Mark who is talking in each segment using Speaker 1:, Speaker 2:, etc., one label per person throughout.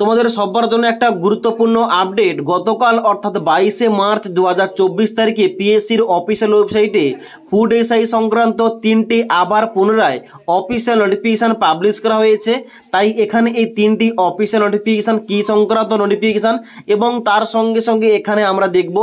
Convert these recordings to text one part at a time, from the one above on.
Speaker 1: তোমাদের সবার জন্য একটা গুরুত্বপূর্ণ আপডেট গতকাল অর্থাৎ বাইশে মার্চ দু তারিখে পিএসসির অফিসিয়াল ওয়েবসাইটে ফুড এসআই সংক্রান্ত তিনটি আবার পুনরায় অফিসিয়াল নোটিফিকেশান পাবলিশ করা হয়েছে তাই এখানে এই তিনটি অফিসিয়াল নোটিফিকেশান কী সংক্রান্ত নোটিফিকেশান এবং তার সঙ্গে সঙ্গে এখানে আমরা দেখব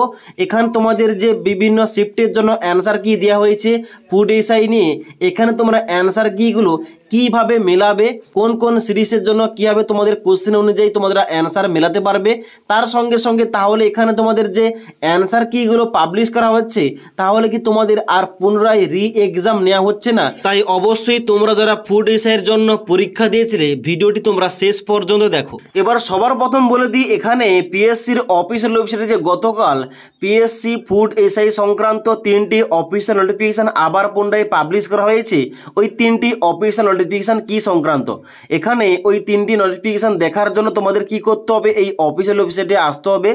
Speaker 1: এখানে তোমাদের যে বিভিন্ন শিফটের জন্য অ্যান্সার কি দেওয়া হয়েছে ফুড এসআই নিয়ে এখানে তোমরা অ্যান্সার কিগুলো কিভাবে মেলাবে কোন কোন সিরিজের জন্য কীভাবে তোমাদের কোশ্চেন অনুযায়ী তোমাদের অ্যান্সার মেলাতে পারবে তার সঙ্গে সঙ্গে তাহলে এখানে তোমাদের যে অ্যান্সার কিগুলো পাবলিশ করা হচ্ছে তাহলে কি তোমাদের আর পুনরায় রি এক্সাম নেওয়া হচ্ছে না তাই অবশ্যই তোমরা যারা ফুড এসের জন্য পরীক্ষা দিয়েছিলে ভিডিওটি তোমরা শেষ পর্যন্ত দেখো এবার সবার প্রথম বলে দিই এখানে পিএসসির অফিসিয়াল ওয়েবসাইটে যে গতকাল পিএসসি ফুড এসআই সংক্রান্ত তিনটি অফিসিয়াল নোটিফিকেশান আবার পুনরায় পাবলিশ করা হয়েছে ওই তিনটি অফিসিয়াল নোটিফিকেশান কি সংক্রান্ত এখানে ওই তিনটি নোটিফিকেশান দেখার জন্য তোমাদের কি করতে হবে এই অফিসিয়াল ওয়েবসাইটে আসতে হবে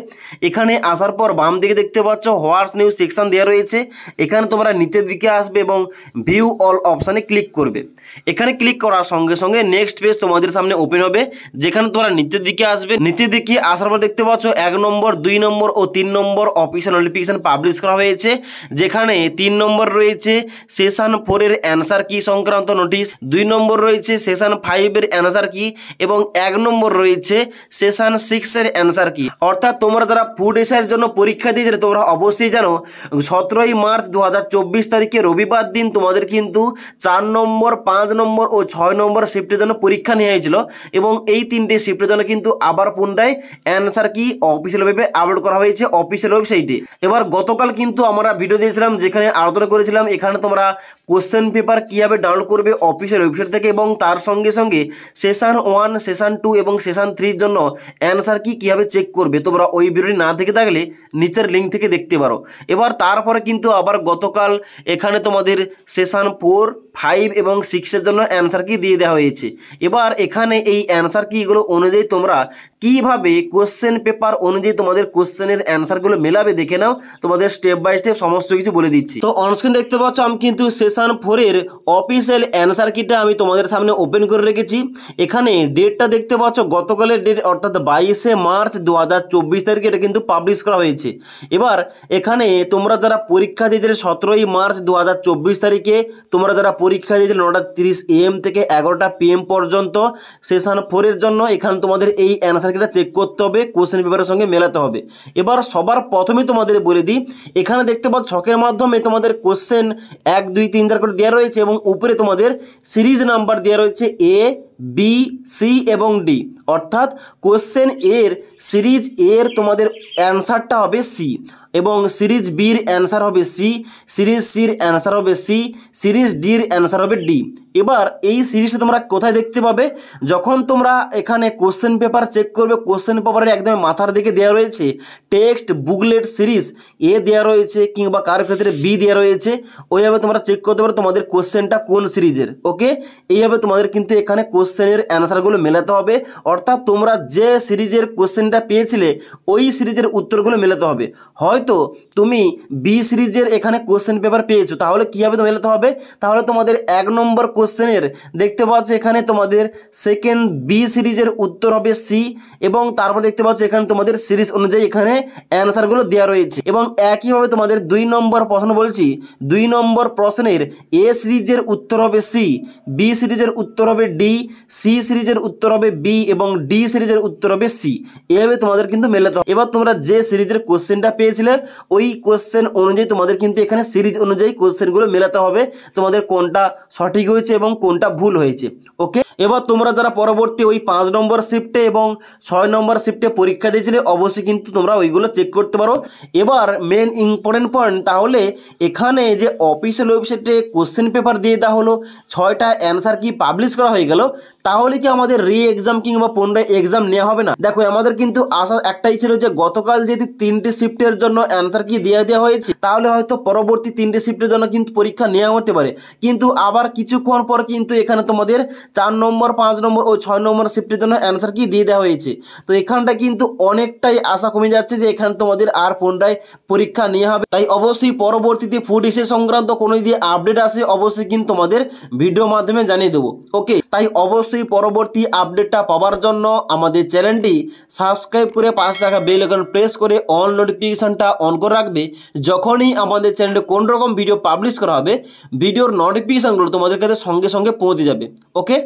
Speaker 1: এখানে আসার পর বাম দিকে দেখতে পাচ্ছ হোয়াটস নিউজ সেকশান দেওয়া রয়েছে এখানে তোমরা নিচের দিকে আসবে এবং ভিউ অল অপশানে ক্লিক করবে এখানে ক্লিক করার সঙ্গে সঙ্গে নেক্সট পেজ তোমাদের সামনে ওপেন হবে যেখানে তোমরা নিচের দিকে আসবে নিচের দিকে আসার পর দেখতে পাচ্ছ এক নম্বর দুই নম্বর ও তিন নম্বর অফিসিয়াল নোটিফিকেশান পাবলিশ করা হয়েছে যেখানে তিন নম্বর রয়েছে সেশন ফোরের অ্যান্সার কি সংক্রান্ত নোটিশ দুই নম্বর রয়েছে সেশান ফাইভের অ্যান্সার কি এবং এক নম্বর রয়েছে সেশান সিক্সের অ্যান্সার কি অর্থাৎ তোমরা যারা ফুড এসার জন্য পরীক্ষা দিয়েছিলে তোমরা অবশ্যই জানো সতেরোই মার্চ দু তারিখে রবিবার দিন তোমাদের কিন্তু চার নম্বর পাঁচ নম্বর ও ছয় নম্বর শিফটের জন্য পরীক্ষা নিয়ে হয়েছিল এবং এই তিনটে শিফটের জন্য কিন্তু আবার পুনরায় অ্যান্সার কি অফিসিয়াল ওয়েবে আপলোড করা হয়েছে অফিসিয়াল ওয়েবসাইটে এবার গতকাল কিন্তু আমরা ভিডিও দিয়েছিলাম যেখানে আলোচনা করেছিলাম এখানে তোমরা কোশ্চেন পেপার কীভাবে ডাউনলোড করবে অফিসিয়াল ওয়েবসাইট লাইফের থেকে এবং তার সঙ্গে সঙ্গে সেশান ওয়ান সেশান টু এবং সেশান থ্রির জন্য অ্যান্সার কি কীভাবে চেক করবে তোমরা ওই ভিডিওটি না থেকে থাকলে নিচের লিঙ্ক থেকে দেখতে পারো এবার তারপরে কিন্তু আবার গতকাল এখানে তোমাদের সেশান ফোর ফাইভ এবং সিক্সের জন্য অ্যান্সার কি দিয়ে দেওয়া হয়েছে এবার এখানে এই অ্যান্সার কিগুলো অনুযায়ী তোমরা কীভাবে কোশ্চেন পেপার অনুযায়ী তোমাদের কোশ্চেনের অ্যান্সারগুলো মেলাবে দেখে নাও তোমাদের স্টেপ বাই স্টেপ সমস্ত কিছু বলে দিচ্ছি তো অনস্ক্রিন দেখতে পাচ্ছ আমি কিন্তু সেশন ফোরের অফিসিয়াল অ্যান্সার কিটা আমি তোমাদের সামনে ওপেন করে রেখেছি এখানে ডেটটা দেখতে পাচ্ছ গতকালের ডেট অর্থাৎ বাইশে মার্চ দু হাজার চব্বিশ তারিখে এটা কিন্তু পাবলিশ করা হয়েছে এবার এখানে তোমরা যারা পরীক্ষা দিয়েছিলে সতেরোই মার্চ দু হাজার চব্বিশ তারিখে তোমরা যারা পরীক্ষা দিয়েছিলে নটা তিরিশ এম থেকে এগারোটা পি এম পর্যন্ত সেশন ফোরের জন্য এখানে তোমাদের এই অ্যান্সার এটা চেক করতে হবে কোশ্চেন পেপারের সঙ্গে মেলাতে হবে এবার সবার প্রথমেই তোমাদের বলে দিই এখানে দেখতে পাচ্ছ ছকের মাধ্যমে তোমাদের কোশ্চেন এক দুই তিন চার করে দেওয়া রয়েছে এবং উপরে তোমাদের সিরিজ নাম্বার দেওয়া রয়েছে এ বি সি এবং ডি অর্থাৎ কোশ্চেন এর সিরিজ এর তোমাদের অ্যান্সারটা হবে সি এবং সিরিজ বির অ্যান্সার হবে সি সিরিজ সির অ্যান্সার হবে সি সিরিজ ডির অ্যান্সার হবে ডি এবার এই সিরিজটা তোমরা কোথায় দেখতে পাবে যখন তোমরা এখানে কোশ্চেন পেপার চেক করবে কোশ্চেন পেপারের একদম মাথার দিকে দেওয়া রয়েছে টেক্সট বুকলেট সিরিজ এ দেওয়া রয়েছে কিংবা কার ক্ষেত্রে বি দেওয়া রয়েছে ওইভাবে তোমরা চেক করতে পারো তোমাদের কোশ্চেনটা কোন সিরিজের ওকে এইভাবে তোমাদের কিন্তু এখানে কোশ্চেনের অ্যান্সারগুলো মেলাতে হবে অর্থাৎ তোমরা যে সিরিজের কোশ্চেনটা পেয়েছিলে ওই সিরিজের উত্তরগুলো মেলাতে হবে হয়তো তুমি বি সিরিজের এখানে কোশ্চেন পেপার পেয়েছো তাহলে কীভাবে তো মেলাতে হবে তাহলে তোমাদের এক নম্বর কোশ্চেনের দেখতে পাচ্ছ এখানে তোমাদের সেকেন্ড বি সিরিজের উত্তর হবে সি এবং তারপর দেখতে পাচ্ছ এখানে তোমাদের সিরিজ অনুযায়ী এখানে অ্যান্সারগুলো দেওয়া রয়েছে এবং একইভাবে তোমাদের দুই নম্বর প্রশ্ন বলছি দুই নম্বর প্রশ্নের এ সিরিজের উত্তর হবে সি বি সিরিজের উত্তর হবে ডি সি সিরিজের উত্তর হবে বি এবং ডি সিরিজের উত্তর হবে সি এভাবে তোমাদের কিন্তু মেলাতে হবে এবার তোমরা যে সিরিজের কোশ্চেনটা পেয়েছিলে ওই কোশ্চেন অনুযায়ী তোমাদের কিন্তু এখানে সিরিজ অনুযায়ী কোশ্চেনগুলো মেলাতে হবে তোমাদের কোনটা সঠিক হয়েছে এবং কোনটা ভুল হয়েছে ওকে এবার তোমরা যারা পরবর্তী ওই পাঁচ নম্বর শিফটে এবং ছয় নম্বর শিফটে পরীক্ষা দিয়েছিলে অবশ্যই কিন্তু তোমরা ওইগুলো চেক করতে পারো এবার মেন ইম্পর্টেন্ট পয়েন্ট তাহলে এখানে যে অফিসিয়াল ওয়েবসাইটে কোশ্চেন পেপার দিয়ে দেওয়া হলো ছয়টা অ্যান্সার কি পাবলিশ করা হয়ে গেল তাহলে কি আমাদের রি এক্সাম কিংবা পুনরায় এক্সাম নেওয়া হবে না দেখো আমাদের কিন্তু আশা একটাই ছিল যে গতকাল যদি তিনটি শিফটের জন্য অ্যান্সার কি দিয়ে দেওয়া হয়েছে তাহলে হয়তো পরবর্তী তিনটি শিফটের জন্য কিন্তু পরীক্ষা নেওয়া হতে পারে কিন্তু আবার কিছুক্ষণ পর কিন্তু এখানে তোমাদের চার নম্বর পাঁচ নম্বর ও ছয় নম্বর শিফটের জন্য অ্যান্সার কি দিয়ে দেওয়া হয়েছে তো এখানটা কিন্তু অনেকটাই আশা কমে যাচ্ছে যে এখানে তোমাদের আর পুনরায় পরীক্ষা নেওয়া হবে তাই অবশ্যই পরবর্তীতে ফুড ইসে সংক্রান্ত কোনো যদি আপডেট আসে অবশ্যই কিন্তু তোমাদের ভিডিও মাধ্যমে জানিয়ে দেবো ওকে তাই অব অবশ্যই পরবর্তী আপডেটটা পাওয়ার জন্য আমাদের চ্যানেলটি সাবস্ক্রাইব করে পাশে থাকা বেল আইকন প্রেস করে অল নোটিফিকেশানটা অন করে রাখবে যখনই আমাদের চ্যানেলে কোন রকম ভিডিও পাবলিশ করা হবে ভিডিওর নোটিফিকেশানগুলো তোমাদের কাছে সঙ্গে সঙ্গে পৌঁছে যাবে ওকে